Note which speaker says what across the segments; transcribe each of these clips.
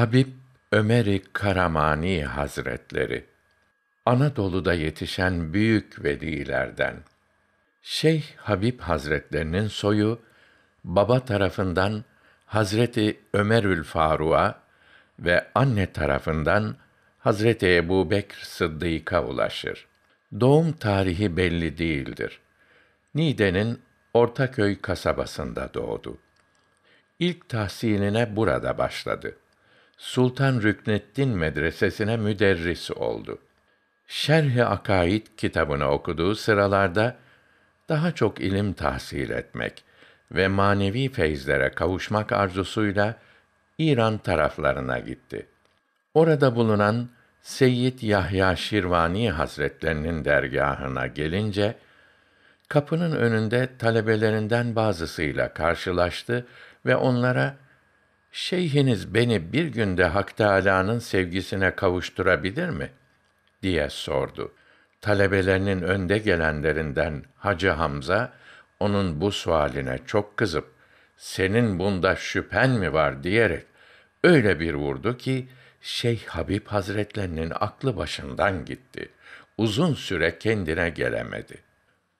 Speaker 1: Habib Ömer-i Karamani Hazretleri Anadolu'da yetişen büyük velilerden. Şeyh Habib Hazretlerinin soyu baba tarafından Hazreti Ömerül Faruk'a ve anne tarafından Hazreti Ebu Bekr Sıddık'a ulaşır. Doğum tarihi belli değildir. Nide'nin Ortaköy kasabasında doğdu. İlk tahsiline burada başladı. Sultan Rükneddin Medresesine müderris oldu. Şerh-i Akaid kitabını okuduğu sıralarda daha çok ilim tahsil etmek ve manevi feyzlere kavuşmak arzusuyla İran taraflarına gitti. Orada bulunan Seyyid Yahya Şirvani Hazretlerinin dergahına gelince kapının önünde talebelerinden bazısıyla karşılaştı ve onlara şeyhiniz beni bir günde Hak Teâlâ'nın sevgisine kavuşturabilir mi? diye sordu. Talebelerinin önde gelenlerinden Hacı Hamza, onun bu sualine çok kızıp, senin bunda şüphen mi var diyerek öyle bir vurdu ki, Şeyh Habib Hazretlerinin aklı başından gitti. Uzun süre kendine gelemedi.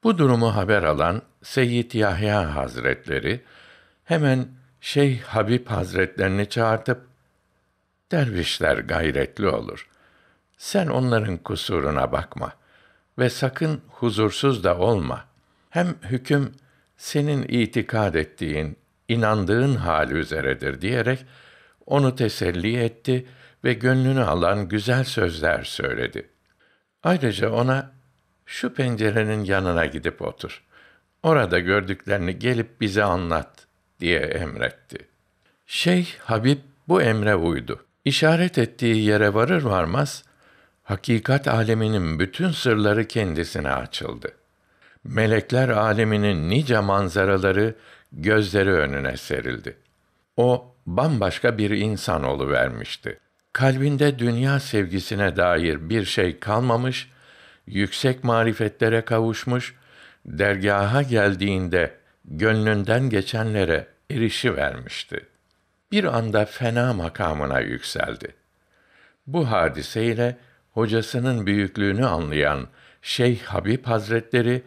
Speaker 1: Bu durumu haber alan Seyyid Yahya Hazretleri hemen Şeyh Habib Hazretlerini çağırtıp dervişler gayretli olur. Sen onların kusuruna bakma ve sakın huzursuz da olma. Hem hüküm senin itikad ettiğin, inandığın hali üzeredir diyerek onu teselli etti ve gönlünü alan güzel sözler söyledi. Ayrıca ona şu pencerenin yanına gidip otur. Orada gördüklerini gelip bize anlat diye emretti. Şeyh Habib bu emre uydu. İşaret ettiği yere varır varmaz, hakikat aleminin bütün sırları kendisine açıldı. Melekler aleminin nice manzaraları gözleri önüne serildi. O bambaşka bir insan olu vermişti. Kalbinde dünya sevgisine dair bir şey kalmamış, yüksek marifetlere kavuşmuş, dergaha geldiğinde gönlünden geçenlere erişi vermişti. Bir anda fena makamına yükseldi. Bu hadiseyle hocasının büyüklüğünü anlayan Şeyh Habib Hazretleri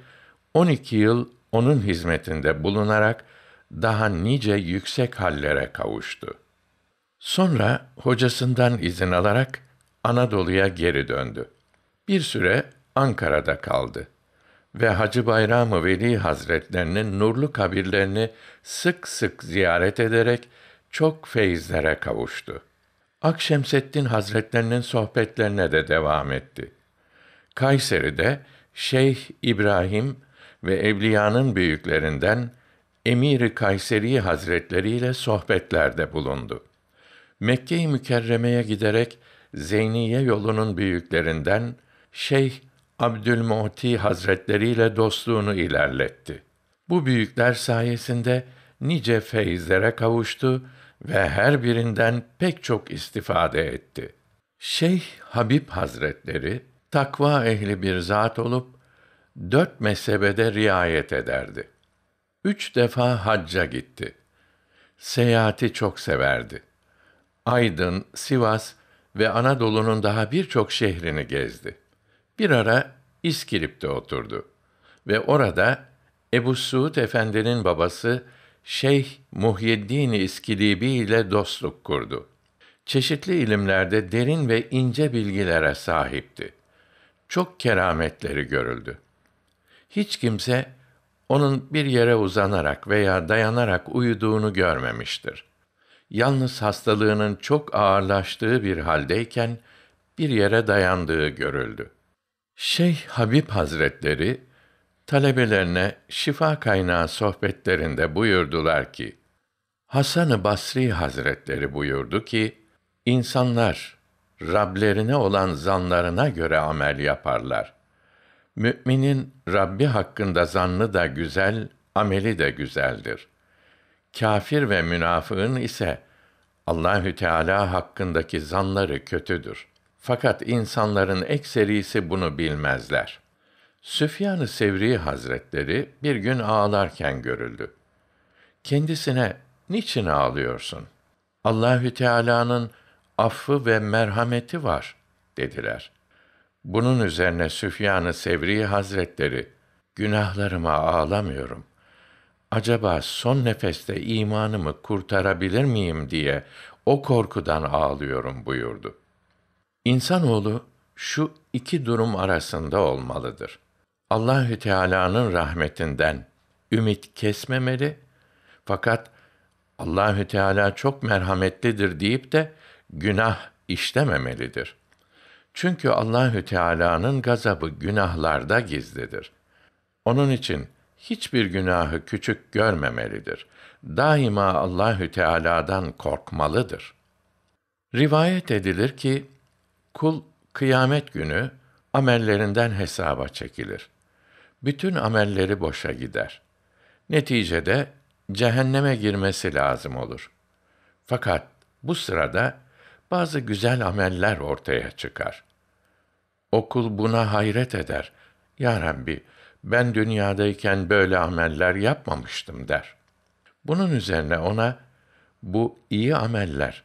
Speaker 1: 12 yıl onun hizmetinde bulunarak daha nice yüksek hallere kavuştu. Sonra hocasından izin alarak Anadolu'ya geri döndü. Bir süre Ankara'da kaldı ve Hacı Bayram-ı Veli Hazretlerinin nurlu kabirlerini sık sık ziyaret ederek çok feyizlere kavuştu. Akşemseddin Hazretlerinin sohbetlerine de devam etti. Kayseri'de Şeyh İbrahim ve evliyanın büyüklerinden Emiri Kayseri Hazretleri ile sohbetlerde bulundu. Mekke-i Mükerreme'ye giderek Zeyniye yolunun büyüklerinden Şeyh Abdülmuhti Hazretleri ile dostluğunu ilerletti. Bu büyükler sayesinde nice feyizlere kavuştu ve her birinden pek çok istifade etti. Şeyh Habib Hazretleri takva ehli bir zat olup dört mezhebede riayet ederdi. Üç defa hacca gitti. Seyahati çok severdi. Aydın, Sivas ve Anadolu'nun daha birçok şehrini gezdi. Bir ara İskilip'te oturdu ve orada Ebu Suud Efendi'nin babası Şeyh Muhyiddin İskilibi ile dostluk kurdu. Çeşitli ilimlerde derin ve ince bilgilere sahipti. Çok kerametleri görüldü. Hiç kimse onun bir yere uzanarak veya dayanarak uyuduğunu görmemiştir. Yalnız hastalığının çok ağırlaştığı bir haldeyken bir yere dayandığı görüldü. Şeyh Habib Hazretleri talebelerine şifa kaynağı sohbetlerinde buyurdular ki: hasan Basri Hazretleri buyurdu ki: insanlar Rablerine olan zanlarına göre amel yaparlar. Müminin Rabbi hakkında zannı da güzel, ameli de güzeldir. Kafir ve münafığın ise Allahü Teala hakkındaki zanları kötüdür.'' Fakat insanların ekserisi bunu bilmezler. Süfyan-ı Sevri Hazretleri bir gün ağlarken görüldü. Kendisine niçin ağlıyorsun? Allahü Teala'nın affı ve merhameti var dediler. Bunun üzerine Süfyan-ı Sevri Hazretleri günahlarıma ağlamıyorum. Acaba son nefeste imanımı kurtarabilir miyim diye o korkudan ağlıyorum buyurdu. İnsanoğlu şu iki durum arasında olmalıdır. Allahü Teala'nın rahmetinden ümit kesmemeli fakat Allahü Teala çok merhametlidir deyip de günah işlememelidir. Çünkü Allahü Teala'nın gazabı günahlarda gizlidir. Onun için hiçbir günahı küçük görmemelidir. Daima Allahü Teala'dan korkmalıdır. Rivayet edilir ki Kul kıyamet günü amellerinden hesaba çekilir. Bütün amelleri boşa gider. Neticede cehenneme girmesi lazım olur. Fakat bu sırada bazı güzel ameller ortaya çıkar. Okul buna hayret eder. Ya Rabbi, ben dünyadayken böyle ameller yapmamıştım der. Bunun üzerine ona bu iyi ameller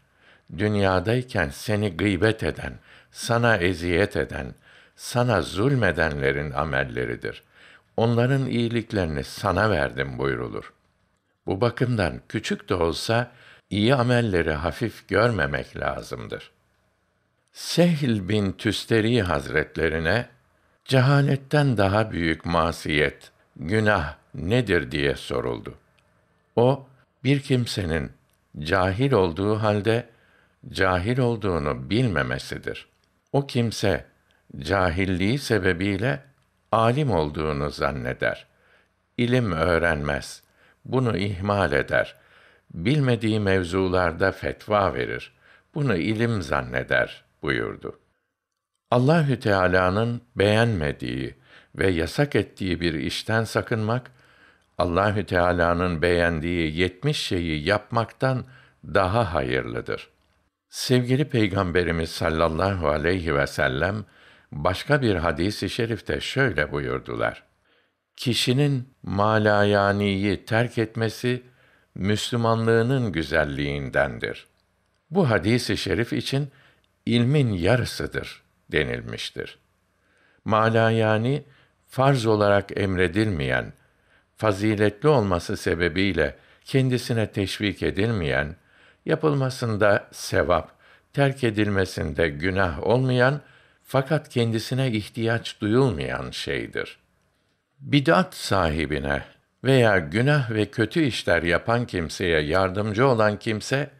Speaker 1: dünyadayken seni gıybet eden, sana eziyet eden, sana zulmedenlerin amelleridir. Onların iyiliklerini sana verdim buyurulur. Bu bakımdan küçük de olsa iyi amelleri hafif görmemek lazımdır. Sehl bin Tüsteri Hazretlerine cehaletten daha büyük masiyet, günah nedir diye soruldu. O bir kimsenin cahil olduğu halde cahil olduğunu bilmemesidir o kimse cahilliği sebebiyle alim olduğunu zanneder. İlim öğrenmez. Bunu ihmal eder. Bilmediği mevzularda fetva verir. Bunu ilim zanneder buyurdu. Allahü Teala'nın beğenmediği ve yasak ettiği bir işten sakınmak Allahü Teala'nın beğendiği yetmiş şeyi yapmaktan daha hayırlıdır.'' Sevgili Peygamberimiz sallallahu aleyhi ve sellem başka bir hadis-i şerifte şöyle buyurdular. Kişinin malayaniyi terk etmesi Müslümanlığının güzelliğindendir. Bu hadis-i şerif için ilmin yarısıdır denilmiştir. Malayani farz olarak emredilmeyen, faziletli olması sebebiyle kendisine teşvik edilmeyen yapılmasında sevap, terk edilmesinde günah olmayan fakat kendisine ihtiyaç duyulmayan şeydir. Bidat sahibine veya günah ve kötü işler yapan kimseye yardımcı olan kimse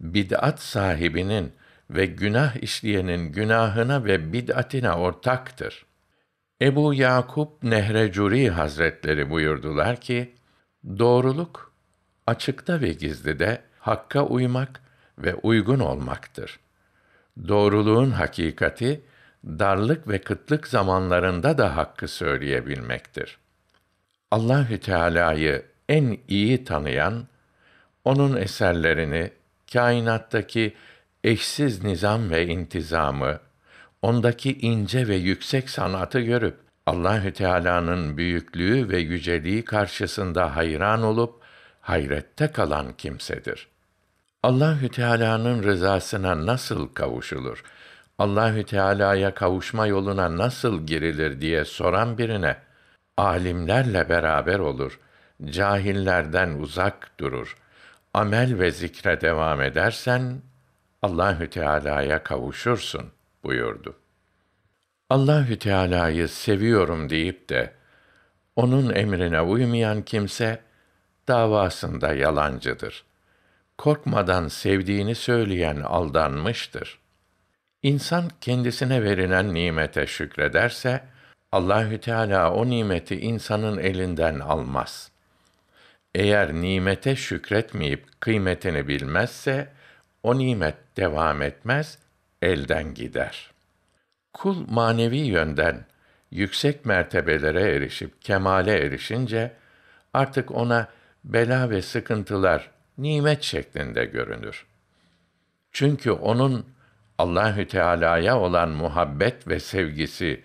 Speaker 1: bid'at sahibinin ve günah işleyenin günahına ve bid'atine ortaktır. Ebu Yakup Nehrecuri Hazretleri buyurdular ki, doğruluk açıkta ve gizlide hakka uymak ve uygun olmaktır. Doğruluğun hakikati darlık ve kıtlık zamanlarında da hakkı söyleyebilmektir. Allahü Teala'yı en iyi tanıyan onun eserlerini kainattaki eşsiz nizam ve intizamı, ondaki ince ve yüksek sanatı görüp Allahü Teala'nın büyüklüğü ve yüceliği karşısında hayran olup hayrette kalan kimsedir. Allahü Teala'nın rızasına nasıl kavuşulur? Allahü Teala'ya kavuşma yoluna nasıl girilir diye soran birine alimlerle beraber olur, cahillerden uzak durur. Amel ve zikre devam edersen Allahü Teala'ya kavuşursun buyurdu. Allahü Teala'yı seviyorum deyip de onun emrine uymayan kimse davasında yalancıdır. Korkmadan sevdiğini söyleyen aldanmıştır. İnsan kendisine verilen nimete şükrederse Allahü Teala o nimeti insanın elinden almaz. Eğer nimete şükretmeyip kıymetini bilmezse o nimet devam etmez, elden gider. Kul manevi yönden yüksek mertebelere erişip kemale erişince artık ona bela ve sıkıntılar nimet şeklinde görünür. Çünkü onun Allahü Teala'ya olan muhabbet ve sevgisi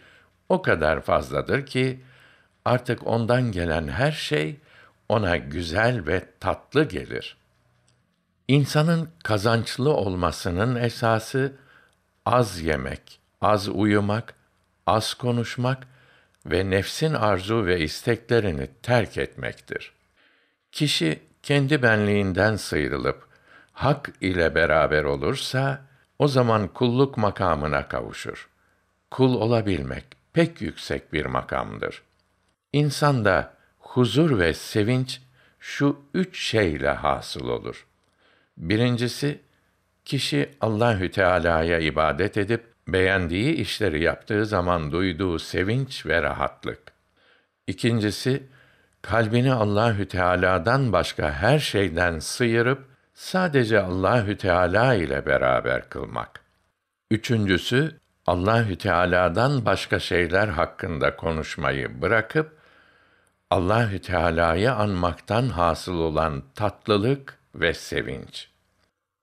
Speaker 1: o kadar fazladır ki artık ondan gelen her şey ona güzel ve tatlı gelir. İnsanın kazançlı olmasının esası az yemek, az uyumak, az konuşmak ve nefsin arzu ve isteklerini terk etmektir. Kişi kendi benliğinden sıyrılıp hak ile beraber olursa o zaman kulluk makamına kavuşur. Kul olabilmek pek yüksek bir makamdır. İnsanda huzur ve sevinç şu üç şeyle hasıl olur. Birincisi kişi Allahü Teala'ya ibadet edip beğendiği işleri yaptığı zaman duyduğu sevinç ve rahatlık. İkincisi kalbini Allahü Teala'dan başka her şeyden sıyırıp sadece Allahü Teala ile beraber kılmak. Üçüncüsü Allahü Teala'dan başka şeyler hakkında konuşmayı bırakıp Allahü Teala'yı anmaktan hasıl olan tatlılık ve sevinç.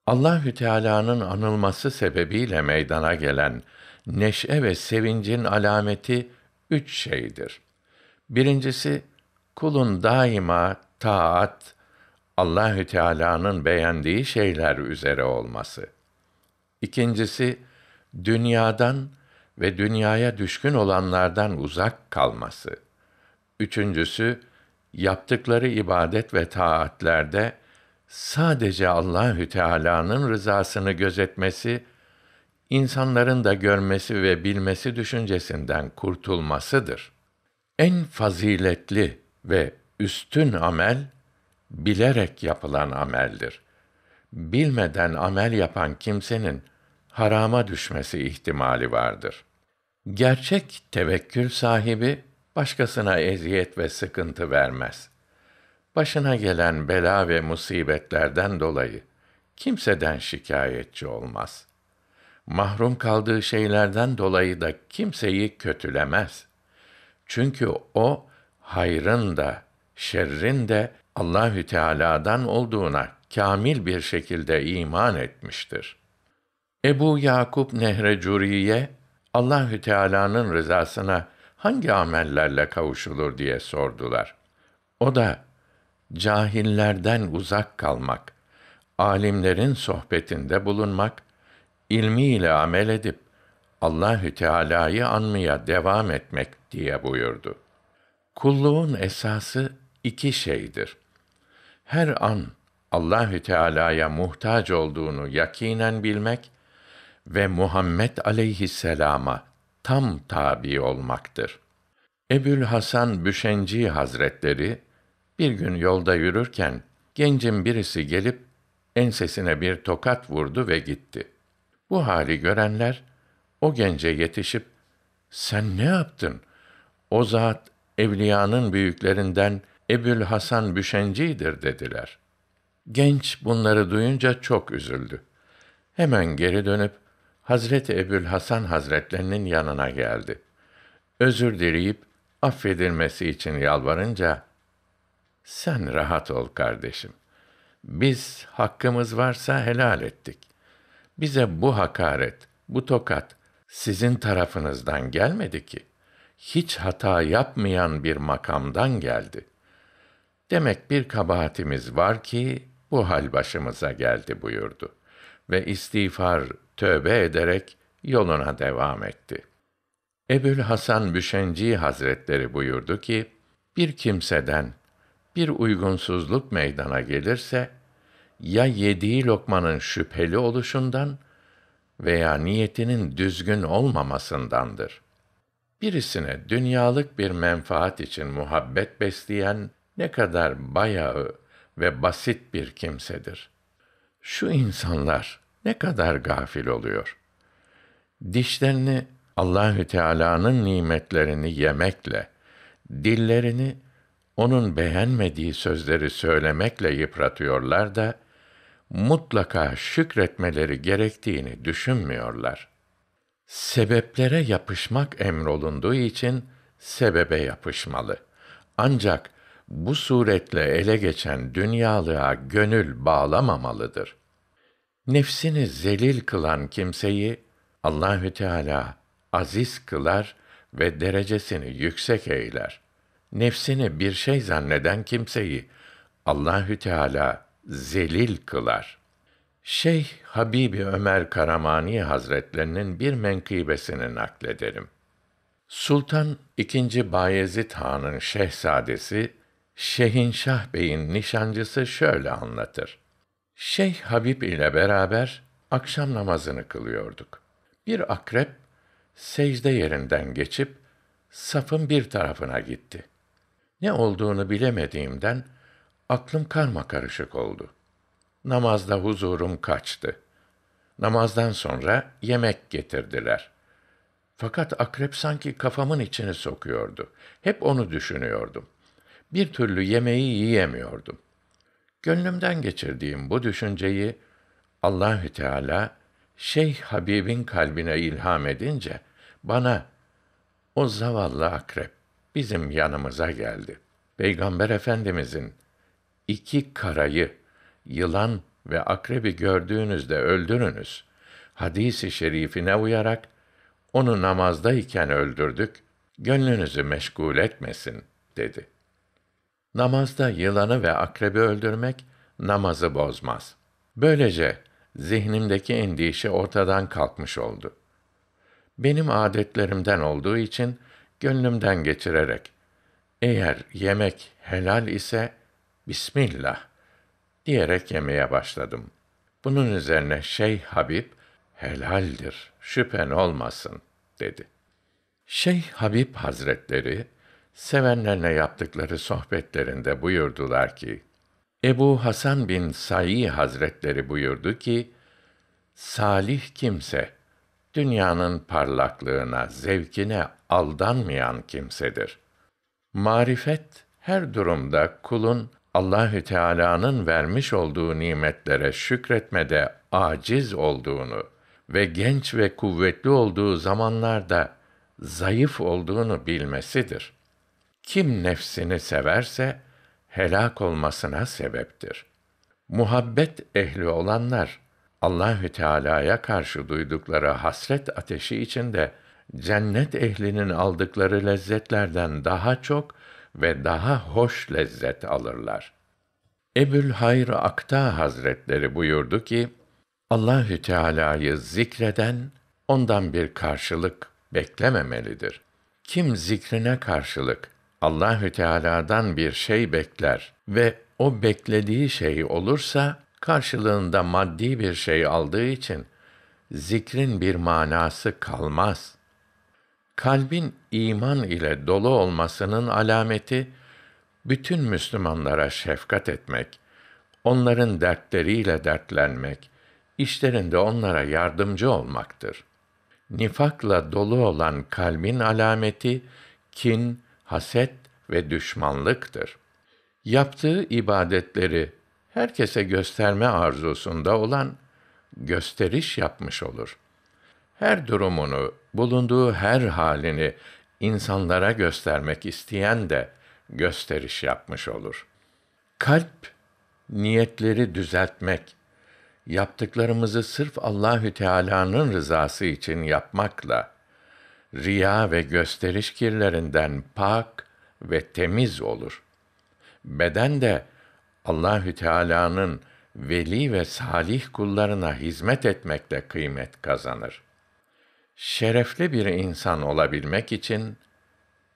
Speaker 1: Allahü Teala'nın anılması sebebiyle meydana gelen neşe ve sevincin alameti üç şeydir. Birincisi kulun daima taat, Allahü Teala'nın beğendiği şeyler üzere olması. İkincisi dünyadan ve dünyaya düşkün olanlardan uzak kalması. Üçüncüsü yaptıkları ibadet ve taatlerde sadece Allahü Teala'nın rızasını gözetmesi, insanların da görmesi ve bilmesi düşüncesinden kurtulmasıdır. En faziletli ve üstün amel bilerek yapılan ameldir. Bilmeden amel yapan kimsenin harama düşmesi ihtimali vardır. Gerçek tevekkül sahibi başkasına eziyet ve sıkıntı vermez. Başına gelen bela ve musibetlerden dolayı kimseden şikayetçi olmaz. Mahrum kaldığı şeylerden dolayı da kimseyi kötülemez. Çünkü o hayrın da şerrin de Allahü Teala'dan olduğuna kamil bir şekilde iman etmiştir. Ebu Yakup Nehrecuri'ye Allahü Teala'nın rızasına hangi amellerle kavuşulur diye sordular. O da cahillerden uzak kalmak, alimlerin sohbetinde bulunmak, ilmiyle amel edip Allahü Teala'yı anmaya devam etmek diye buyurdu. Kulluğun esası iki şeydir. Her an Allahü Teala'ya muhtaç olduğunu yakinen bilmek ve Muhammed aleyhisselama tam tabi olmaktır. Ebül Hasan Büşenci Hazretleri bir gün yolda yürürken gencin birisi gelip ensesine bir tokat vurdu ve gitti. Bu hali görenler o gence yetişip sen ne yaptın? O zat evliyanın büyüklerinden Ebül Hasan Büşenci'dir dediler. Genç bunları duyunca çok üzüldü. Hemen geri dönüp Hazreti Ebül Hasan Hazretlerinin yanına geldi. Özür dileyip affedilmesi için yalvarınca sen rahat ol kardeşim. Biz hakkımız varsa helal ettik. Bize bu hakaret, bu tokat sizin tarafınızdan gelmedi ki.'' hiç hata yapmayan bir makamdan geldi. Demek bir kabahatimiz var ki bu hal başımıza geldi buyurdu ve istiğfar, tövbe ederek yoluna devam etti. Ebül Hasan Büşenci Hazretleri buyurdu ki, bir kimseden bir uygunsuzluk meydana gelirse, ya yediği lokmanın şüpheli oluşundan veya niyetinin düzgün olmamasındandır birisine dünyalık bir menfaat için muhabbet besleyen ne kadar bayağı ve basit bir kimsedir. Şu insanlar ne kadar gafil oluyor. Dişlerini Allahü Teala'nın nimetlerini yemekle, dillerini onun beğenmediği sözleri söylemekle yıpratıyorlar da mutlaka şükretmeleri gerektiğini düşünmüyorlar.'' sebeplere yapışmak emrolunduğu için sebebe yapışmalı. Ancak bu suretle ele geçen dünyalığa gönül bağlamamalıdır. Nefsini zelil kılan kimseyi Allahü Teala aziz kılar ve derecesini yüksek eyler. Nefsini bir şey zanneden kimseyi Allahü Teala zelil kılar.'' Şeyh Habibi Ömer Karamani Hazretlerinin bir menkıbesini naklederim. Sultan II. Bayezid Han'ın şehzadesi Şehinşah Bey'in nişancısı şöyle anlatır. Şeyh Habib ile beraber akşam namazını kılıyorduk. Bir akrep secde yerinden geçip safın bir tarafına gitti. Ne olduğunu bilemediğimden aklım karma karışık oldu.'' namazda huzurum kaçtı. Namazdan sonra yemek getirdiler. Fakat akrep sanki kafamın içini sokuyordu. Hep onu düşünüyordum. Bir türlü yemeği yiyemiyordum. Gönlümden geçirdiğim bu düşünceyi Allahü Teala Şeyh Habib'in kalbine ilham edince bana o zavallı akrep bizim yanımıza geldi. Peygamber Efendimizin iki karayı yılan ve akrebi gördüğünüzde öldürünüz. Hadisi şerifine uyarak onu namazdayken öldürdük. Gönlünüzü meşgul etmesin dedi. Namazda yılanı ve akrebi öldürmek namazı bozmaz. Böylece zihnimdeki endişe ortadan kalkmış oldu. Benim adetlerimden olduğu için gönlümden geçirerek eğer yemek helal ise bismillah diyerek yemeye başladım. Bunun üzerine Şeyh Habib, helaldir, şüphen olmasın, dedi. Şeyh Habib Hazretleri, sevenlerine yaptıkları sohbetlerinde buyurdular ki, Ebu Hasan bin Sa'i Hazretleri buyurdu ki, Salih kimse, dünyanın parlaklığına, zevkine aldanmayan kimsedir. Marifet, her durumda kulun Allahü Teala'nın vermiş olduğu nimetlere şükretmede aciz olduğunu ve genç ve kuvvetli olduğu zamanlarda zayıf olduğunu bilmesidir. Kim nefsini severse helak olmasına sebeptir. Muhabbet ehli olanlar Allahü Teala'ya karşı duydukları hasret ateşi içinde cennet ehlinin aldıkları lezzetlerden daha çok ve daha hoş lezzet alırlar. Ebül Hayr Akta Hazretleri buyurdu ki, Allahü Teala'yı zikreden ondan bir karşılık beklememelidir. Kim zikrine karşılık Allahü Teala'dan bir şey bekler ve o beklediği şey olursa karşılığında maddi bir şey aldığı için zikrin bir manası kalmaz kalbin iman ile dolu olmasının alameti bütün Müslümanlara şefkat etmek, onların dertleriyle dertlenmek, işlerinde onlara yardımcı olmaktır. Nifakla dolu olan kalbin alameti kin, haset ve düşmanlıktır. Yaptığı ibadetleri herkese gösterme arzusunda olan gösteriş yapmış olur.'' her durumunu, bulunduğu her halini insanlara göstermek isteyen de gösteriş yapmış olur. Kalp niyetleri düzeltmek, yaptıklarımızı sırf Allahü Teala'nın rızası için yapmakla riya ve gösteriş kirlerinden pak ve temiz olur. Beden de Allahü Teala'nın veli ve salih kullarına hizmet etmekle kıymet kazanır şerefli bir insan olabilmek için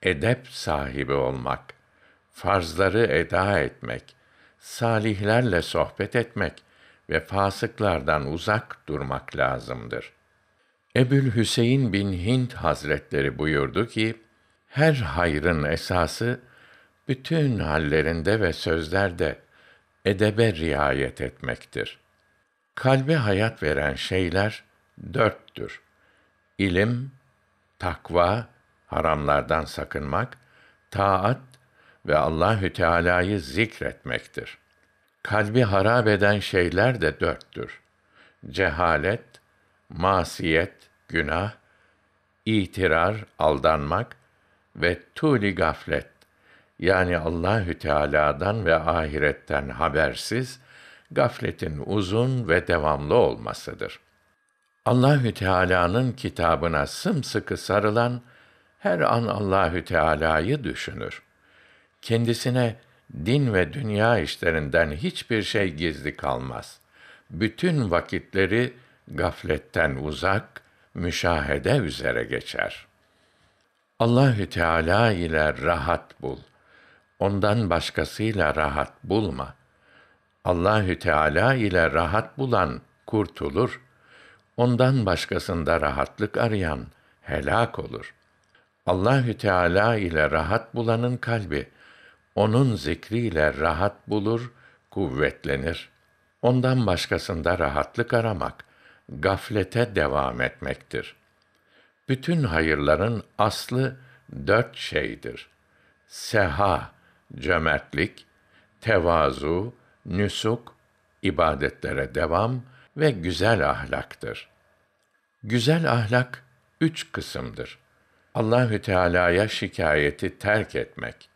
Speaker 1: edep sahibi olmak, farzları eda etmek, salihlerle sohbet etmek ve fasıklardan uzak durmak lazımdır. Ebül Hüseyin bin Hint Hazretleri buyurdu ki, her hayrın esası, bütün hallerinde ve sözlerde edebe riayet etmektir. Kalbe hayat veren şeyler dörttür. İlim, takva, haramlardan sakınmak, taat ve Allahü Teala'yı zikretmektir. Kalbi harap eden şeyler de dörttür. Cehalet, masiyet, günah, itirar, aldanmak ve tuli gaflet yani Allahü Teala'dan ve ahiretten habersiz gafletin uzun ve devamlı olmasıdır. Allahü Teala'nın kitabına sımsıkı sarılan her an Allahü Teala'yı düşünür. Kendisine din ve dünya işlerinden hiçbir şey gizli kalmaz. Bütün vakitleri gafletten uzak, müşahede üzere geçer. Allahü Teala ile rahat bul. Ondan başkasıyla rahat bulma. Allahü Teala ile rahat bulan kurtulur.'' ondan başkasında rahatlık arayan helak olur. Allahü Teala ile rahat bulanın kalbi onun zikriyle rahat bulur, kuvvetlenir. Ondan başkasında rahatlık aramak gaflete devam etmektir. Bütün hayırların aslı dört şeydir. Seha, cömertlik, tevazu, nüsuk, ibadetlere devam, ve güzel ahlaktır. Güzel ahlak üç kısımdır. Allahü Teala'ya şikayeti terk etmek,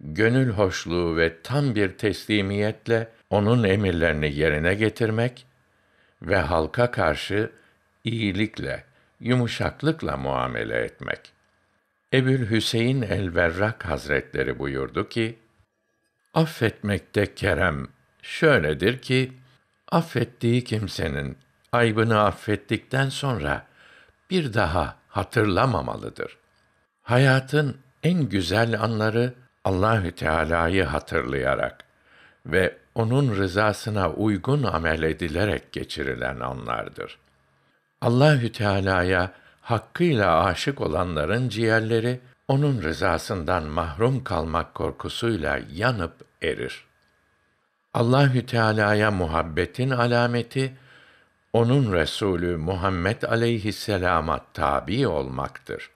Speaker 1: gönül hoşluğu ve tam bir teslimiyetle onun emirlerini yerine getirmek ve halka karşı iyilikle, yumuşaklıkla muamele etmek. Ebül Hüseyin el-Verrak Hazretleri buyurdu ki, Affetmekte kerem şöyledir ki, affettiği kimsenin aybını affettikten sonra bir daha hatırlamamalıdır. Hayatın en güzel anları Allahü Teala'yı hatırlayarak ve onun rızasına uygun amel edilerek geçirilen anlardır. Allahü Teala'ya hakkıyla aşık olanların ciğerleri onun rızasından mahrum kalmak korkusuyla yanıp erir. Allahü Teala'ya muhabbetin alameti onun Resulü Muhammed aleyhisselama tabi olmaktır.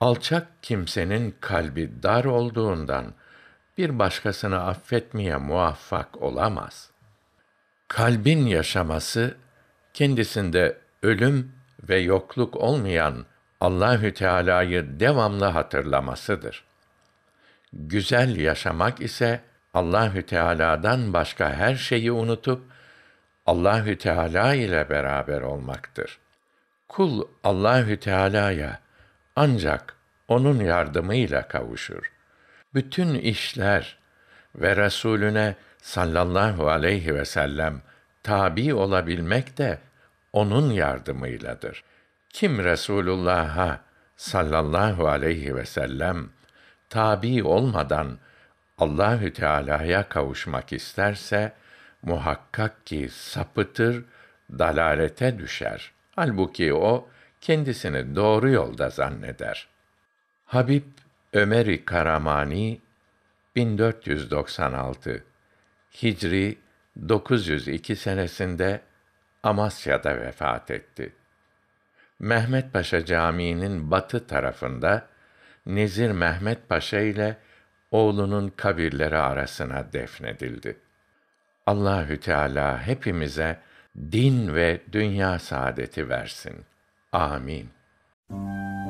Speaker 1: Alçak kimsenin kalbi dar olduğundan bir başkasını affetmeye muvaffak olamaz. Kalbin yaşaması kendisinde ölüm ve yokluk olmayan Allahü Teala'yı devamlı hatırlamasıdır. Güzel yaşamak ise Allahü Teala'dan başka her şeyi unutup Allahü Teala ile beraber olmaktır. Kul Allahü Teala'ya ancak onun yardımıyla kavuşur. Bütün işler ve Resulüne sallallahu aleyhi ve sellem tabi olabilmek de onun yardımıyladır. Kim Resulullah'a sallallahu aleyhi ve sellem tabi olmadan Allahü Teala'ya kavuşmak isterse muhakkak ki sapıtır, dalalete düşer. Halbuki o kendisini doğru yolda zanneder. Habib Ömeri Karamani 1496 Hicri 902 senesinde Amasya'da vefat etti. Mehmet Paşa Camii'nin batı tarafında Nezir Mehmet Paşa ile oğlunun kabirleri arasına defnedildi. Allahü Teala hepimize din ve dünya saadeti versin. Amin. Müzik